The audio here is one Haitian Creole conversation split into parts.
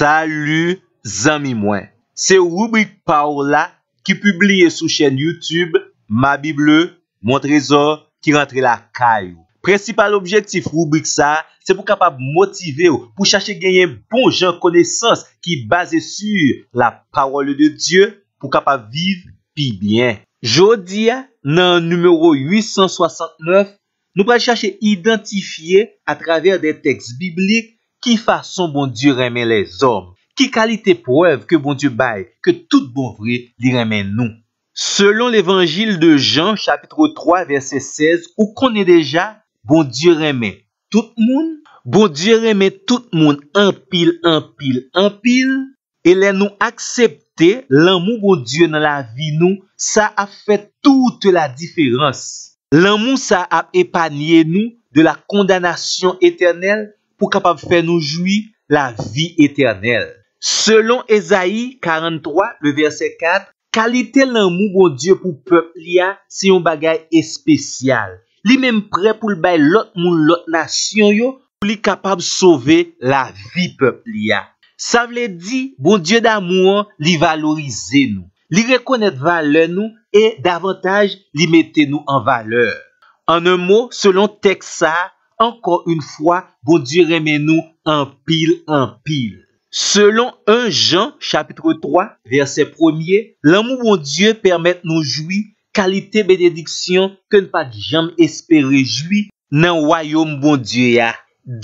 Salü zami mwen. Se rubrik pa ou la ki publie sou chen YouTube Ma Bible, Mon Trezor ki rentre la kayou. Prensipal objektif rubrik sa, se pou kapab motive ou pou chache genyen bon jan konesans ki base sur la parole de Diyo pou kapab vive pi bien. Jodi ya nan numero 869, nou pa chache identifiye a traver de teks biblik Ki fason bon Diyo reme les orm? Ki kalite preuve ke bon Diyo baye ke tout bon vre li reme nou? Selon l'Evangil de Jean, chapitre 3, verset 16, ou konen deja, bon Diyo reme tout moun? Bon Diyo reme tout moun anpil, anpil, anpil e lè nou aksepte l'anmou bon Diyo nan la vi nou sa ap fè tout la diférense. L'anmou sa ap epanye nou de la kondanasyon eternel pou kapab fè nou jouy la vi eternel. Selon Ezaïe 43, le verse 4, kalite l'amou bon Diyo pou pepli ya, se yon bagay espesyal. Li menm pre pou l'bay lot moun lot nasyon yo, pou li kapab sove la vi pepli ya. Sa vle di, bon Diyo damou an li valorize nou, li rekonet vale nou, e davantage li mette nou an valeur. An nou mou, selon teksa, Ankon un fwa, bon Diyo reme nou anpil, anpil. Selon 1 Jean chapitre 3 verset 1, l'amou bon Diyo permet nou joui kalite bedediksyon ke npa di jam espere joui nan wayom bon Diyo ya.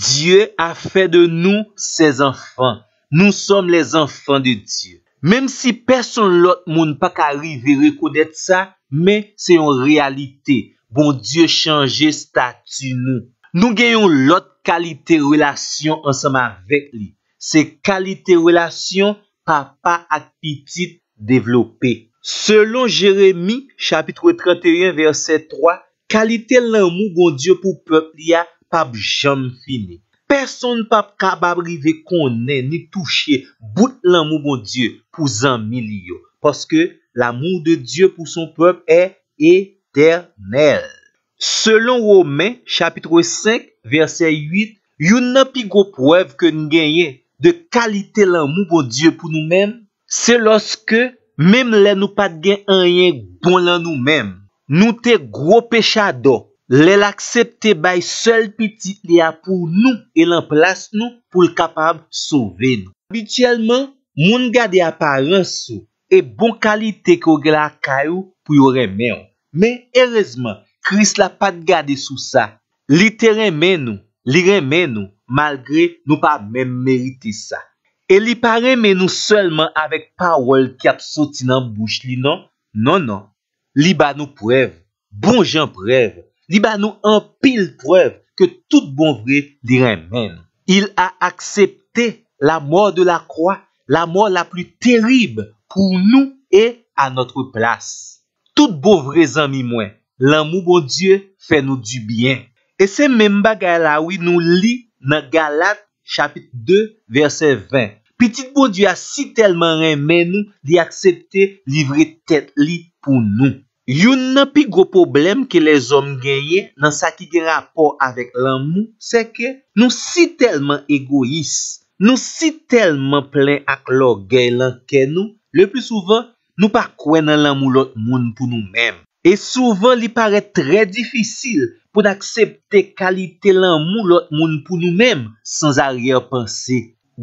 Diyo a fe de nou sez anfan. Nou som les anfan de Diyo. Mem si person lot moun pa karive rekodet sa, men se yon realite, bon Diyo chanje statu nou. Nou genyon lot kalite relasyon ansama vek li. Se kalite relasyon pa pa akpitit devlopi. Selon Jeremie, chapitre 31, verset 3, kalite l'amou bon Diyo pou pep li a pap jom fini. Person pa kababrive konen ni touche bout l'amou bon Diyo pou zan miliyo. Poske l'amou de Diyo pou son pep e eternel. Selon Romè, chapitre 5, verset 8, yon nan pi gro pwev ke nou genye de kalite lan mou pou bon diyo pou nou men, se loske, mem lè nou pat gen enyen bon lan nou men. Nou te gro pechado, lè l'aksepte bay sel pitit lè ya pou nou e l'anplas nou pou l'kapab souve nou. Abitiyelman, moun gade aparansou e bon kalite ko gen la kayou pou yon remè. Men, errezman, Kris la pat gade sou sa, li te remen nou, li remen nou, malgre nou pa men merite sa. E li pa remen nou selman avek Powell ki ap soti nan bouch li nan, nan nan. Li ba nou prev, bon jan prev, li ba nou an pil prev ke tout bon vre di remen. Il a aksepte la moua de la kwa, la moua la pli terib pou nou e a notre plas. Tout bon vre zan mi mwen. L'amour bon Dieu fè nou di bien. E se mèmba gaya lawi nou li nan Galat chapit 2 verset 20. Petit bon Dieu a si telman remè nou di aksepte livri tèt li pou nou. Yon nan pi gro problem ki les om genye nan sa ki di rapor avèk l'amour, se ke nou si telman egois, nou si telman plè ak lò gèy lan ken nou, le pi souvan nou pa kwen nan l'amour lot moun pou nou mèm. E souvan li pare trè difisil pou d'aksepte kalite l'anmou lot moun pou nou menm sans a riyan panse.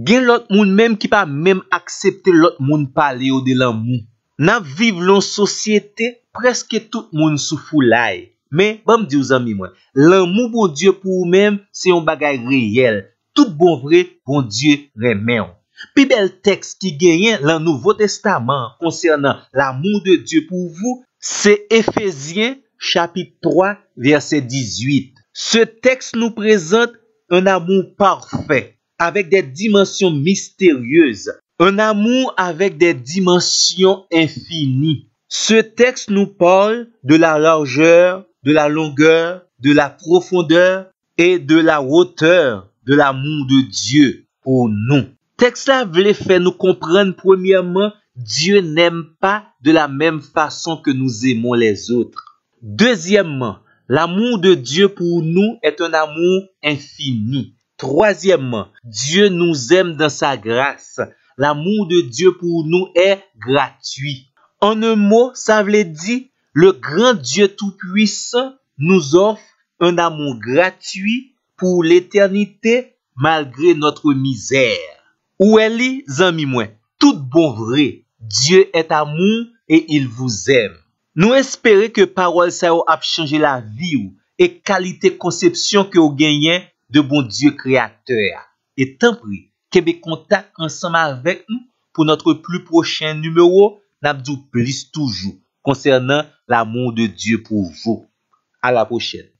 Gen lot moun menm ki pa menm aksepte lot moun pale ou de l'anmou. Nan vive lon sosyete, preske tout moun sou fou lai. Men, bom di ou zami mwen, l'anmou bon die pou ou menm se yon bagay reyel. Tout bon vre, bon die remen. Pi bel texte qui gagne le Nouveau Testament concernant l'amour de Dieu pour vous, c'est Ephésiens chapitre 3 verset 18. Ce texte nous présente un amour parfait, avec des dimensions mystérieuses, un amour avec des dimensions infinies. Ce texte nous parle de la largeur, de la longueur, de la profondeur et de la hauteur de l'amour de Dieu pour nous. Texte là voulait faire nous comprendre premièrement, Dieu n'aime pas de la même façon que nous aimons les autres. Deuxièmement, l'amour de Dieu pour nous est un amour infini. Troisièmement, Dieu nous aime dans sa grâce. L'amour de Dieu pour nous est gratuit. En un mot, ça veut dire, le grand Dieu Tout-Puissant nous offre un amour gratuit pour l'éternité malgré notre misère. Ouè li, zanmi mwen, tout bon vre, Diyo et amoun, e il vou zem. Nou espere ke parol sa ou ap chanje la vi ou, e kalite konsepsyon ke ou genyen, de bon Diyo kreator. Et tanpoui, kebe kontak ansanman vek nou, pou notre plou prochen numero, nabdou plis toujou, konsernan l'amoun de Diyo pou vou. A la pochene.